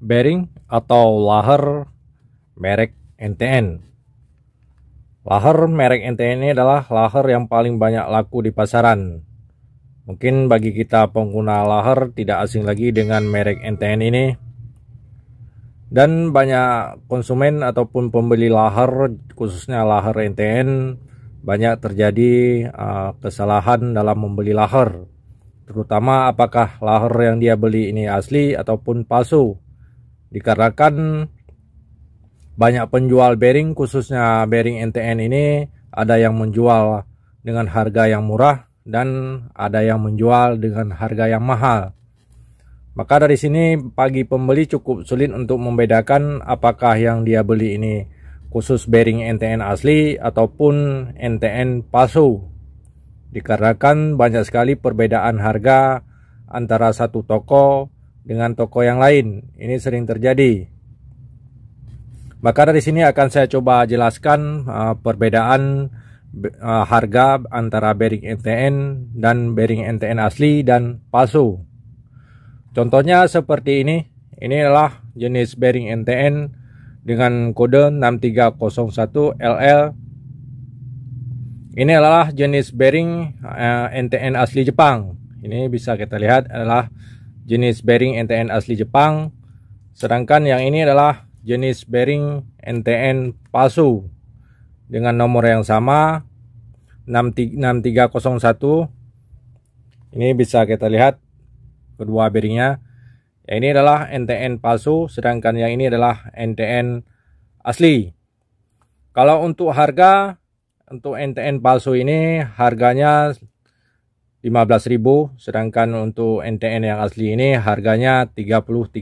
bearing atau lahar merek NTN. Lahar merek NTN ini adalah lahar yang paling banyak laku di pasaran. Mungkin bagi kita pengguna lahar tidak asing lagi dengan merek NTN ini. Dan banyak konsumen ataupun pembeli lahar, khususnya lahar NTN, banyak terjadi eh, kesalahan dalam membeli lahar. Terutama apakah lahar yang dia beli ini asli ataupun palsu dikarenakan banyak penjual bearing khususnya bearing NTN ini ada yang menjual dengan harga yang murah dan ada yang menjual dengan harga yang mahal. Maka dari sini pagi pembeli cukup sulit untuk membedakan apakah yang dia beli ini khusus bearing NTN asli ataupun NTN palsu. Dikarenakan banyak sekali perbedaan harga antara satu toko dengan toko yang lain. Ini sering terjadi. Maka dari sini akan saya coba jelaskan uh, perbedaan uh, harga antara bearing NTN dan bearing NTN asli dan palsu. Contohnya seperti ini. Ini adalah jenis bearing NTN dengan kode 6301LL. Ini adalah jenis bearing NTN uh, asli Jepang. Ini bisa kita lihat adalah jenis bearing NTN asli Jepang. Sedangkan yang ini adalah jenis bearing NTN palsu dengan nomor yang sama 6301 ini bisa kita lihat kedua bearingnya ya, ini adalah NTN palsu sedangkan yang ini adalah NTN asli kalau untuk harga untuk NTN palsu ini harganya 15.000 sedangkan untuk NTN yang asli ini harganya 33.000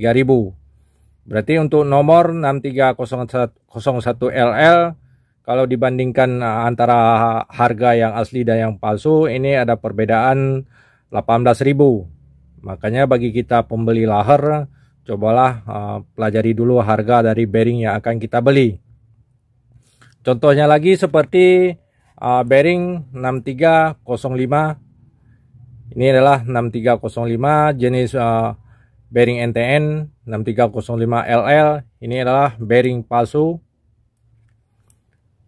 berarti untuk nomor 6301LL kalau dibandingkan eh, antara harga yang asli dan yang palsu ini ada perbedaan 18.000 makanya bagi kita pembeli lahar cobalah uh, pelajari dulu harga dari bearing yang akan kita beli contohnya lagi seperti uh, bearing 6305 ini adalah 6305 jenis uh, bearing NTN 6305LL. Ini adalah bearing palsu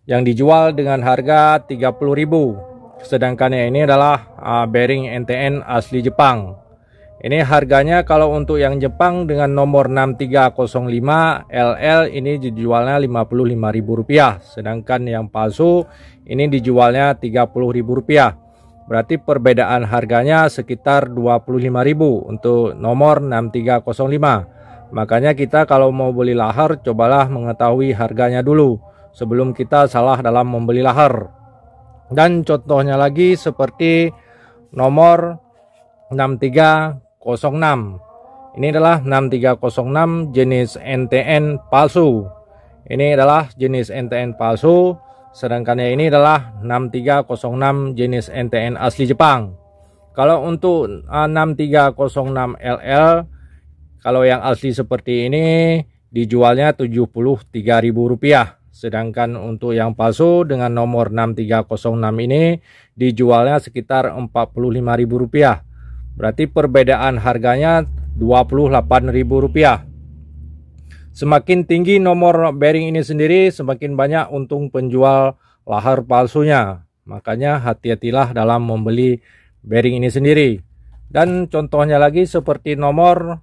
yang dijual dengan harga 30.000. Sedangkan yang ini adalah uh, bearing NTN asli Jepang. Ini harganya kalau untuk yang Jepang dengan nomor 6305 LL ini dijualnya Rp55.000, sedangkan yang palsu ini dijualnya Rp30.000. Berarti perbedaan harganya sekitar 25.000 untuk nomor 6305. Makanya kita kalau mau beli lahar cobalah mengetahui harganya dulu sebelum kita salah dalam membeli lahar. Dan contohnya lagi seperti nomor 6306. Ini adalah 6306 jenis NTN palsu. Ini adalah jenis NTN palsu Sedangkan yang ini adalah 6306 jenis NTN asli Jepang. Kalau untuk 6306LL eh, kalau yang asli seperti ini dijualnya Rp73.000. Sedangkan untuk yang palsu dengan nomor 6306 ini dijualnya sekitar Rp45.000. Berarti perbedaan harganya Rp28.000. Semakin tinggi nomor bearing ini sendiri, semakin banyak untung penjual lahar palsunya. Makanya hati-hatilah dalam membeli bearing ini sendiri. Dan contohnya lagi seperti nomor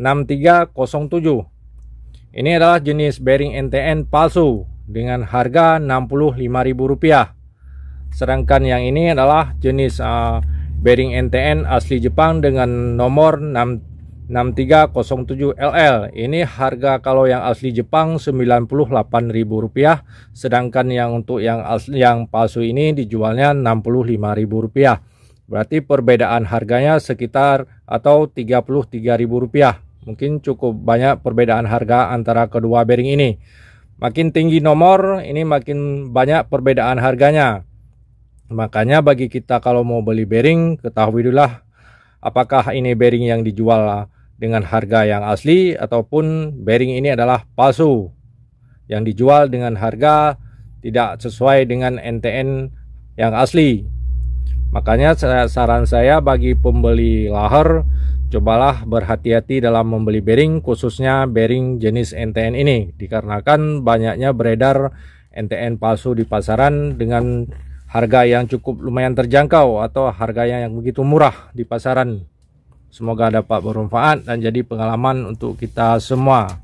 6307. Ini adalah jenis bearing NTN palsu dengan harga Rp65.000. Sedangkan yang ini adalah jenis uh, bearing NTN asli Jepang dengan nomor 6307. 6307LL. Ini harga kalau yang asli Jepang Rp98.000, sedangkan yang untuk yang asli yang palsu ini dijualnya Rp65.000. Berarti perbedaan harganya sekitar atau Rp33.000. Mungkin cukup banyak perbedaan harga antara kedua bearing ini. Makin tinggi nomor, ini makin banyak perbedaan harganya. Makanya bagi kita kalau mau beli bearing, ketahui dulu lah apakah ini bearing yang dijual dengan harga yang asli ataupun bearing ini adalah palsu yang dijual dengan harga tidak sesuai dengan NTN yang asli. Makanya saran saya bagi pembeli lahar cobalah berhati-hati dalam membeli bearing khususnya bearing jenis NTN ini dikarenakan banyaknya beredar NTN palsu di pasaran dengan harga yang cukup lumayan terjangkau atau harga yang begitu murah di pasaran. Semoga dapat bermanfaat dan jadi pengalaman untuk kita semua.